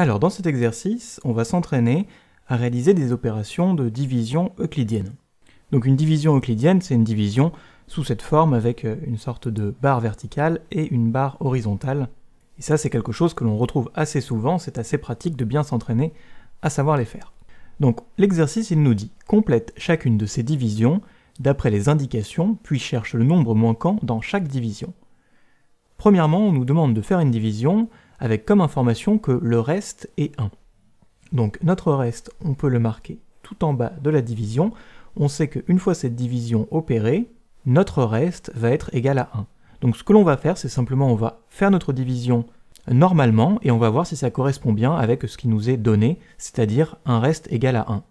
Alors dans cet exercice, on va s'entraîner à réaliser des opérations de division euclidienne. Donc une division euclidienne, c'est une division sous cette forme avec euh, une sorte de barre verticale et une barre horizontale. Et ça, c'est quelque chose que l'on retrouve assez souvent, c'est assez pratique de bien s'entraîner à savoir les faire. Donc l'exercice, il nous dit complète chacune de ces divisions d'après les indications, puis cherche le nombre manquant dans chaque division. Premièrement, on nous demande de faire une division avec comme information que le reste est 1. Donc notre reste, on peut le marquer tout en bas de la division. On sait qu'une fois cette division opérée, notre reste va être égal à 1. Donc ce que l'on va faire, c'est simplement on va faire notre division normalement et on va voir si ça correspond bien avec ce qui nous est donné, c'est-à-dire un reste égal à 1.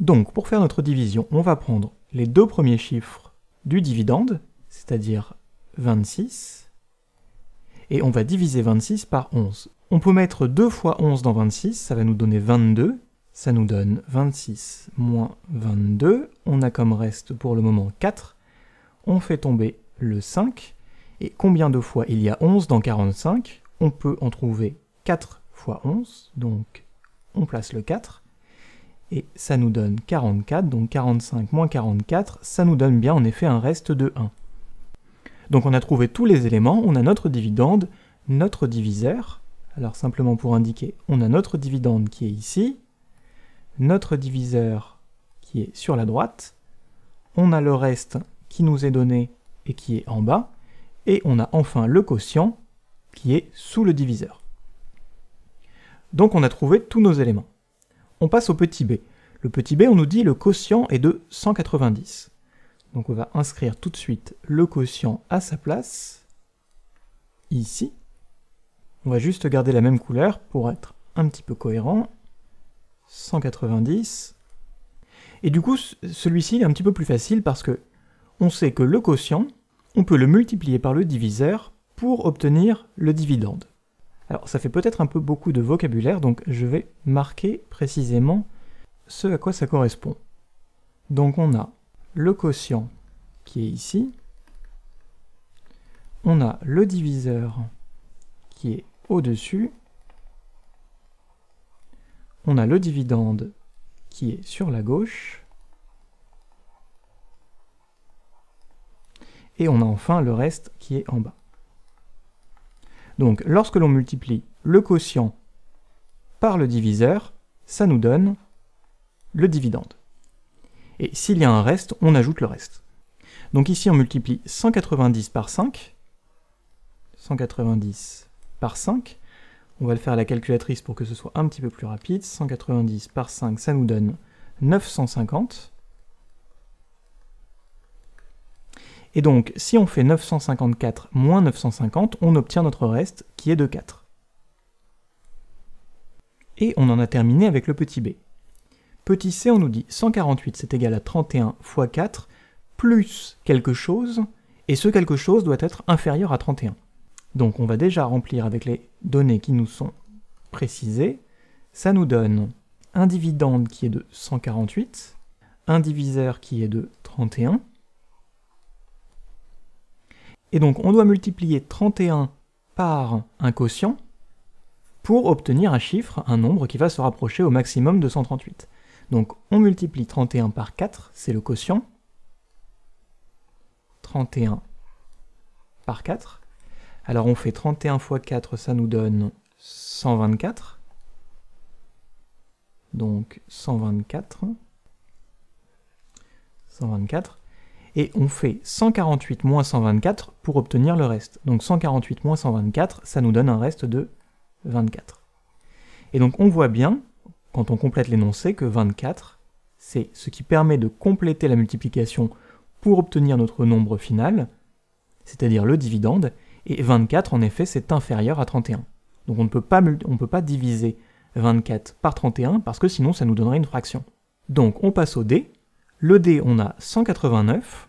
Donc pour faire notre division, on va prendre les deux premiers chiffres du dividende, c'est-à-dire 26, et on va diviser 26 par 11. On peut mettre 2 fois 11 dans 26, ça va nous donner 22, ça nous donne 26 moins 22, on a comme reste pour le moment 4, on fait tomber le 5, et combien de fois il y a 11 dans 45 On peut en trouver 4 fois 11, donc on place le 4, et ça nous donne 44, donc 45 moins 44, ça nous donne bien en effet un reste de 1. Donc on a trouvé tous les éléments, on a notre dividende, notre diviseur, alors simplement pour indiquer, on a notre dividende qui est ici, notre diviseur qui est sur la droite, on a le reste qui nous est donné et qui est en bas, et on a enfin le quotient qui est sous le diviseur. Donc on a trouvé tous nos éléments. On passe au petit b. Le petit b, on nous dit le quotient est de 190. Donc on va inscrire tout de suite le quotient à sa place, ici. On va juste garder la même couleur pour être un petit peu cohérent. 190. Et du coup, celui-ci est un petit peu plus facile parce que on sait que le quotient, on peut le multiplier par le diviseur pour obtenir le dividende. Alors ça fait peut-être un peu beaucoup de vocabulaire, donc je vais marquer précisément ce à quoi ça correspond. Donc on a le quotient qui est ici, on a le diviseur qui est au-dessus, on a le dividende qui est sur la gauche, et on a enfin le reste qui est en bas. Donc lorsque l'on multiplie le quotient par le diviseur, ça nous donne le dividende et s'il y a un reste, on ajoute le reste. Donc ici, on multiplie 190 par 5, 190 par 5, on va le faire à la calculatrice pour que ce soit un petit peu plus rapide, 190 par 5, ça nous donne 950, Et donc, si on fait 954 moins 950, on obtient notre reste qui est de 4. Et on en a terminé avec le petit b. Petit c, on nous dit 148, c'est égal à 31 fois 4, plus quelque chose, et ce quelque chose doit être inférieur à 31. Donc on va déjà remplir avec les données qui nous sont précisées. Ça nous donne un dividende qui est de 148, un diviseur qui est de 31. Et donc on doit multiplier 31 par un quotient pour obtenir un chiffre, un nombre qui va se rapprocher au maximum de 138. Donc on multiplie 31 par 4, c'est le quotient. 31 par 4. Alors on fait 31 fois 4, ça nous donne 124. Donc 124. 124. Et on fait 148 moins 124 pour obtenir le reste. Donc 148 moins 124, ça nous donne un reste de 24. Et donc on voit bien quand on complète l'énoncé que 24, c'est ce qui permet de compléter la multiplication pour obtenir notre nombre final, c'est-à-dire le dividende, et 24 en effet c'est inférieur à 31. Donc on ne peut pas, on peut pas diviser 24 par 31 parce que sinon ça nous donnerait une fraction. Donc on passe au D. Le D on a 189.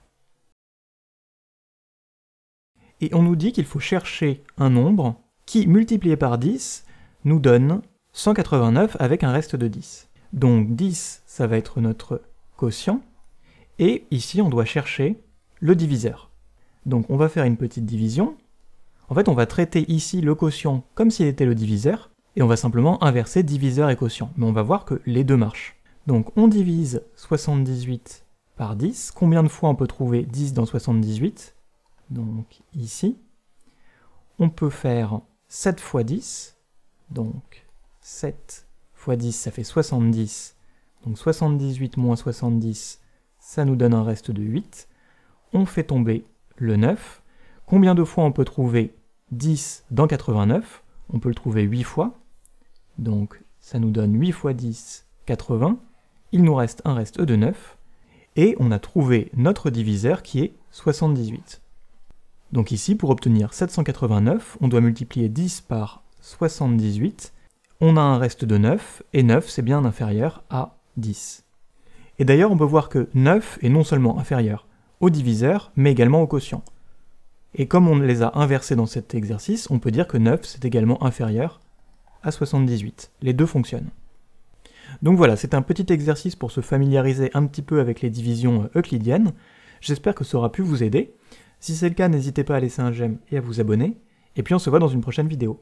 Et on nous dit qu'il faut chercher un nombre qui, multiplié par 10, nous donne 189 avec un reste de 10. Donc 10, ça va être notre quotient, et ici on doit chercher le diviseur. Donc on va faire une petite division. En fait, on va traiter ici le quotient comme s'il était le diviseur, et on va simplement inverser diviseur et quotient, mais on va voir que les deux marchent. Donc on divise 78 par 10. Combien de fois on peut trouver 10 dans 78 Donc ici. On peut faire 7 fois 10, donc 7 fois 10, ça fait 70. Donc 78 moins 70, ça nous donne un reste de 8. On fait tomber le 9. Combien de fois on peut trouver 10 dans 89 On peut le trouver 8 fois. Donc ça nous donne 8 fois 10, 80. Il nous reste un reste de 9. Et on a trouvé notre diviseur qui est 78. Donc ici, pour obtenir 789, on doit multiplier 10 par 78 on a un reste de 9, et 9 c'est bien inférieur à 10. Et d'ailleurs on peut voir que 9 est non seulement inférieur au diviseur, mais également au quotient. Et comme on les a inversés dans cet exercice, on peut dire que 9 c'est également inférieur à 78. Les deux fonctionnent. Donc voilà, c'est un petit exercice pour se familiariser un petit peu avec les divisions euh, euclidiennes. J'espère que ça aura pu vous aider. Si c'est le cas, n'hésitez pas à laisser un j'aime et à vous abonner. Et puis on se voit dans une prochaine vidéo.